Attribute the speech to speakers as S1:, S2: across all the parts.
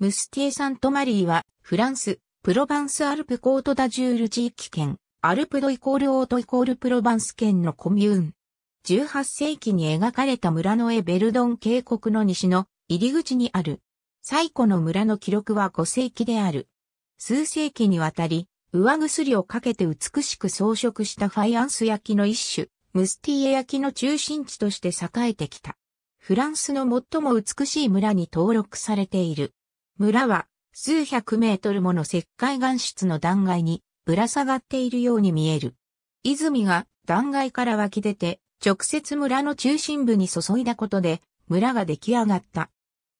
S1: ムスティエ・サント・マリーは、フランス、プロバンス・アルプ・コート・ダ・ジュール地域
S2: 圏、アルプ・ド・イコール・オート・イコール・プロバンス圏のコミューン。18世紀に描かれた村のエベルドン渓谷の西の入り口にある。最古の村の記録は5世紀である。数世紀にわたり、上薬をかけて美しく装飾したファイアンス焼きの一種、ムスティエ焼きの中心地として栄えてきた。フランスの最も美しい村に登録されている。村は数百メートルもの石灰岩質の断崖にぶら下がっているように見える。泉が断崖から湧き出て直接村の中心部に注いだことで村が出来上がった。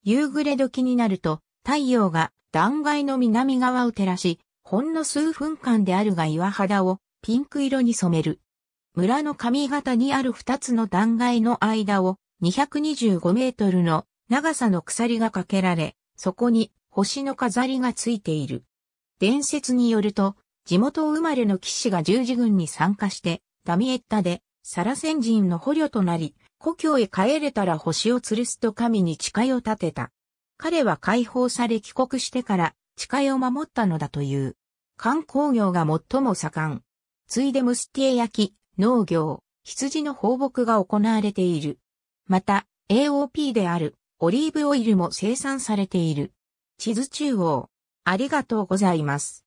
S2: 夕暮れ時になると太陽が断崖の南側を照らし、ほんの数分間であるが岩肌をピンク色に染める。村の上方にある二つの断崖の間を225メートルの長さの鎖がかけられ、そこに星の飾りがついている。伝説によると、地元生まれの騎士が十字軍に参加して、ダミエッタでサラセン人の捕虜となり、故郷へ帰れたら星を吊るすと神に誓いを立てた。彼は解放され帰国してから誓いを守ったのだという。観光業が最も盛ん。ついでムスティエ焼き、農業、羊の放牧が行われている。また、AOP であるオリーブオイルも生産されている。
S1: 地図中央。ありがとうございます。